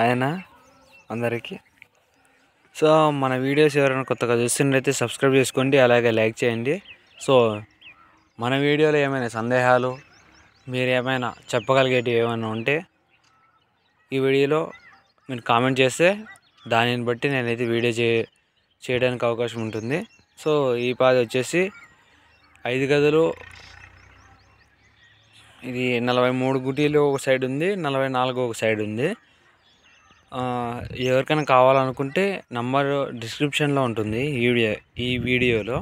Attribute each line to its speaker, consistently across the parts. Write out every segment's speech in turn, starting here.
Speaker 1: ఆయన అందరికీ సో మన వీడియోస్ ఎవరైనా కొత్తగా చూస్తున్నట్లయితే సబ్స్క్రైబ్ చేసుకోండి అలాగే లైక్ చేయండి సో మన వీడియోలో ఏమైనా సందేహాలు మీరు ఏమైనా చెప్పగలిగేటివి ఏమైనా ఉంటే ఈ వీడియోలో మీరు కామెంట్ చేస్తే దానిని బట్టి నేనైతే వీడియో చే చేయడానికి అవకాశం ఉంటుంది సో ఈ పాది వచ్చేసి ఐదు గదులు ఇది నలభై మూడు గుటీలు ఒక సైడ్ ఉంది నలభై నాలుగు ఒక సైడ్ ఉంది ఎవరికైనా కావాలనుకుంటే నంబరు డిస్క్రిప్షన్లో ఉంటుంది ఈ వీడియో ఈ వీడియోలో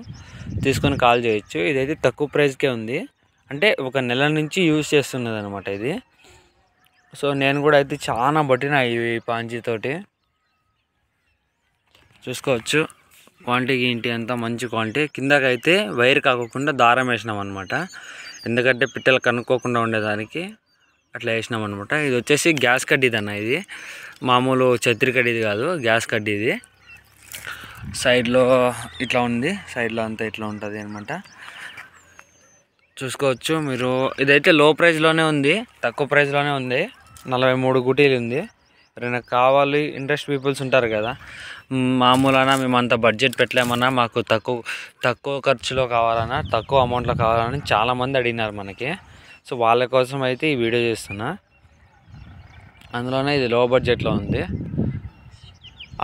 Speaker 1: తీసుకొని కాల్ చేయొచ్చు ఇదైతే తక్కువ ప్రైస్కే ఉంది అంటే ఒక నెల నుంచి యూజ్ చేస్తున్నది అనమాట ఇది సో నేను కూడా అయితే చాలా పట్టిన ఈ పాంచీతోటి చూసుకోవచ్చు క్వాలిటీ ఏంటి అంతా మంచి క్వాలిటీ కిందకైతే వైర్ కాకుండా దారం వేసినాం అనమాట ఎందుకంటే పిట్టలు కనుక్కోకుండా ఉండేదానికి అట్లా వేసినాం అనమాట ఇది వచ్చేసి గ్యాస్ కడ్డీది అన్న ఇది మామూలు చత్రి కడ్డీది కాదు గ్యాస్ కడ్డీది సైడ్లో ఇట్లా ఉంది సైడ్లో అంతా ఇట్లా ఉంటుంది అనమాట చూసుకోవచ్చు మీరు ఇదైతే లో ప్రైస్లోనే ఉంది తక్కువ ప్రైస్లోనే ఉంది నలభై మూడు గుటీలు ఉంది ఎవరైనా కావాలి ఇంట్రెస్ట్ పీపుల్స్ ఉంటారు కదా మామూలన మేము అంత బడ్జెట్ పెట్టలేమన్నా మాకు తక్కువ తక్కువ ఖర్చులో కావాలన్నా తక్కువ అమౌంట్లో కావాలని చాలామంది అడిగినారు మనకి సో వాళ్ళ కోసం అయితే ఈ వీడియో చేస్తున్నా అందులోనే ఇది లో బడ్జెట్లో ఉంది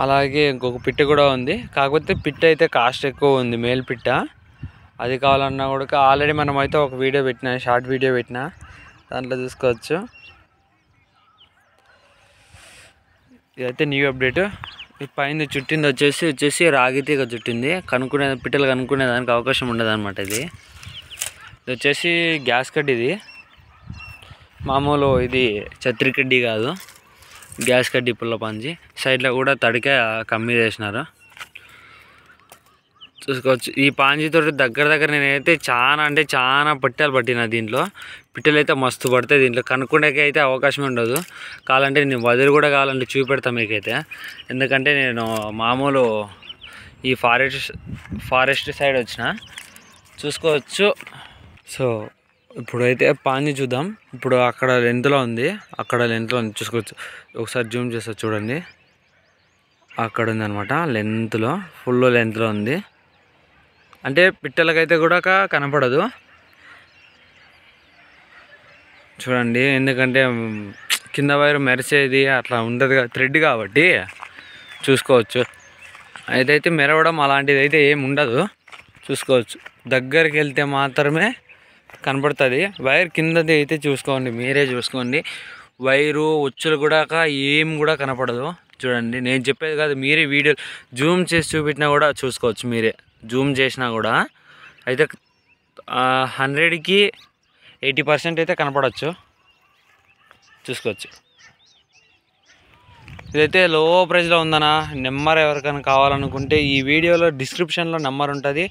Speaker 1: అలాగే ఇంకొక పిట్ట కూడా ఉంది కాకపోతే పిట్ట అయితే కాస్ట్ ఎక్కువ ఉంది మేల్ పిట్ట అది కావాలన్నా కూడా ఆల్రెడీ మనం అయితే ఒక వీడియో పెట్టిన షార్ట్ వీడియో పెట్టిన దాంట్లో చూసుకోవచ్చు ఇదైతే న్యూ అప్డేట్ ఈ పైన చుట్టింది వచ్చేసి వచ్చేసి రాగితీగ చుట్టింది కనుక్కునే పిట్టలు కనుక్కునే దానికి అవకాశం ఉండదు అనమాట ఇది ఇది వచ్చేసి గ్యాస్ కట్ ఇది మామూలు ఇది చత్రి కడ్డి కాదు గ్యాస్ కడ్డీ పుల్ల పంచి సైడ్లో కూడా తడికే కమ్మి చేసినారు చూసుకోవచ్చు ఈ పాంజీతో దగ్గర దగ్గర నేనైతే చాలా అంటే చాలా పిట్టలు పట్టిన దీంట్లో పిట్టలు అయితే మస్తు పడతాయి దీంట్లో కనుక్కుండా అయితే అవకాశం ఉండదు కావాలంటే నేను వదిలి కూడా కావాలంటే చూపెడతాను మీకైతే ఎందుకంటే నేను మామూలు ఈ ఫారెస్ట్ ఫారెస్ట్ సైడ్ వచ్చిన చూసుకోవచ్చు సో ఇప్పుడైతే పానీ చూద్దాం ఇప్పుడు అక్కడ లెంత్లో ఉంది అక్కడ లెంత్లో ఉంది చూసుకోవచ్చు ఒకసారి జూమ్ చేస్తా చూడండి అక్కడ ఉంది అనమాట లెంత్లో ఫుల్ లెంత్లో ఉంది అంటే పిట్టలకైతే కూడా కనపడదు చూడండి ఎందుకంటే కింద వైర్ మెరిసేది అట్లా ఉండదు థ్రెడ్ కాబట్టి చూసుకోవచ్చు అయితే మెరవడం అలాంటిది అయితే ఏమి ఉండదు చూసుకోవచ్చు దగ్గరికి వెళ్తే మాత్రమే కనబడుతుంది వైర్ కిందది అయితే చూసుకోండి మీరే చూసుకోండి వైరు ఉచ్చులు కూడా ఏం కూడా కనపడదు చూడండి నేను చెప్పేది కాదు మీరే వీడియో జూమ్ చేసి చూపెట్టినా కూడా చూసుకోవచ్చు మీరే జూమ్ చేసినా కూడా అయితే హండ్రెడ్కి ఎయిటీ పర్సెంట్ అయితే కనపడవచ్చు చూసుకోవచ్చు ఇదైతే లో ప్రైజ్లో ఉందనా నెంబర్ ఎవరికైనా కావాలనుకుంటే ఈ వీడియోలో డిస్క్రిప్షన్లో నెంబర్ ఉంటుంది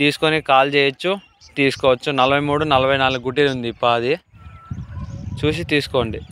Speaker 1: తీసుకొని కాల్ చేయొచ్చు తీసుకోవచ్చు నలభై మూడు నలభై నాలుగు గుడ్డీలు ఉంది పాది చూసి తీసుకోండి